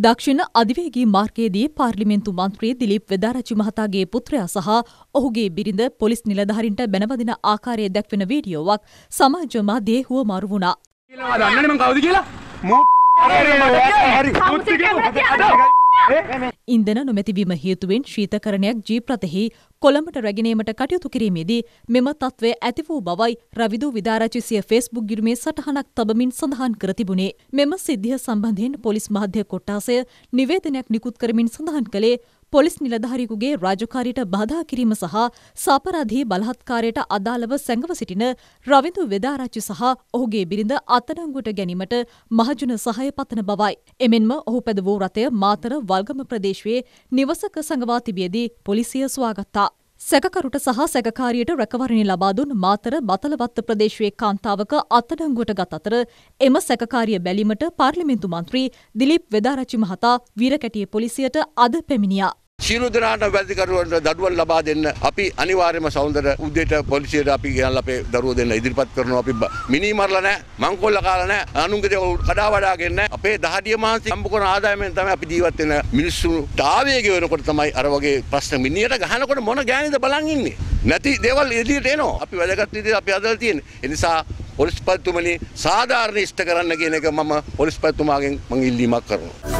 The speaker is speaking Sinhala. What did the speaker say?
දක්ෂිණ අධිවේගී මාර්ගයේදී පාර්ලිමේන්තු මන්ත්‍රී දිලීප් වෙදාරච්චි මහතාගේ පුත්‍රයා සහ ඔහුගේ බිරිඳ පොලිස් නිලධාරීන්ට බැනවදින ආකාරය දැක්වෙන වීඩියෝවක් සමාජ මාධ්‍යයේ හුවමාරු වුණා. ඉන්දන නොමැතිවීම හේතුවෙන් ශීතකරණයක් ජීප්‍රතෙහි කොළඹට රැගෙනීමට කටයුතු කිරීමේදී මෙම තත්ත්වය ඇති වූ බවයි රවිදු විදාරචිසිය ෆෙස්බුක් ගිරුමේ සටහනක් තබමින් සඳහන් කර තිබුණේ මෙම සිද්ධිය සම්බන්ධයෙන් පොලිස් මාධ්‍ය කොට්ටාසය නිවේදනයක් නිකුත් කරමින් සඳහන් කළේ පොලිස් නිලධාරියෙකුගේ රාජකාරියට බාධා කිරීම සහ සාපරාධී බලහත්කාරයට අදාළව සැඟව සිටින රවිදු වෙදාරච්චි සහ ඔහුගේ බිරිඳ අත්අඩංගුවට ගැනීමට මහජන සහය පතන බවයි. එමෙන්ම ඔහු පැද වූ රථය මාතර වල්ගම ප්‍රදේශයේ නිවසක සඟවා තිබියදී පොලිසිය සොයාගත්තා. සැකකරුට සහ සැකකාරියට රැකවරණි ලබා දුන් මාතර බතලවත්ත ප්‍රදේශයේ කාන්තාවක අත්අඩංගුවට ගත් අතර එම සැකකාරිය බැලීමට පාර්ලිමේන්තු මන්ත්‍රී දිලීප් වෙදාරච්චි මහතා වීරකැටිය පොලිසියට අද පැමිණියා. සියලු දෙනාට වැදිකරුවන්ට දඩුවල් ලබා දෙන්න අපි අනිවාර්යයෙන්ම සෞන්දර උද්දේට පොලිසියට අපි ගියන් අපේ දරුවෝ දෙන්න ඉදිරිපත් කරනවා අපි මිනී මරලා නැහැ මංකොල්ල කාලා නැහැ අනුන්ගේ දේවල් කඩා වඩාගෙන නැහැ අපේ දහඩිය මාංශ හම්බ කරන ආදායමෙන් තමයි අපි ජීවත් වෙන මිනිස්සුන්ට ආවේගය වෙනකොට තමයි අර වගේ ප්‍රශ්න මිනියට ගහනකොට මොන ගෑනිද බලන් ඉන්නේ නැති දේවල් එළියට එනවා අපි වැදගත් විදිහට අපි අදලා තියෙන්නේ ඒ නිසා පොලිස්පතිතුමනි සාධාරණ ඉෂ්ට කරන්න කියන එක මම පොලිස්පතිතුමාගෙන් මම ඉල්ලීමක් කරනවා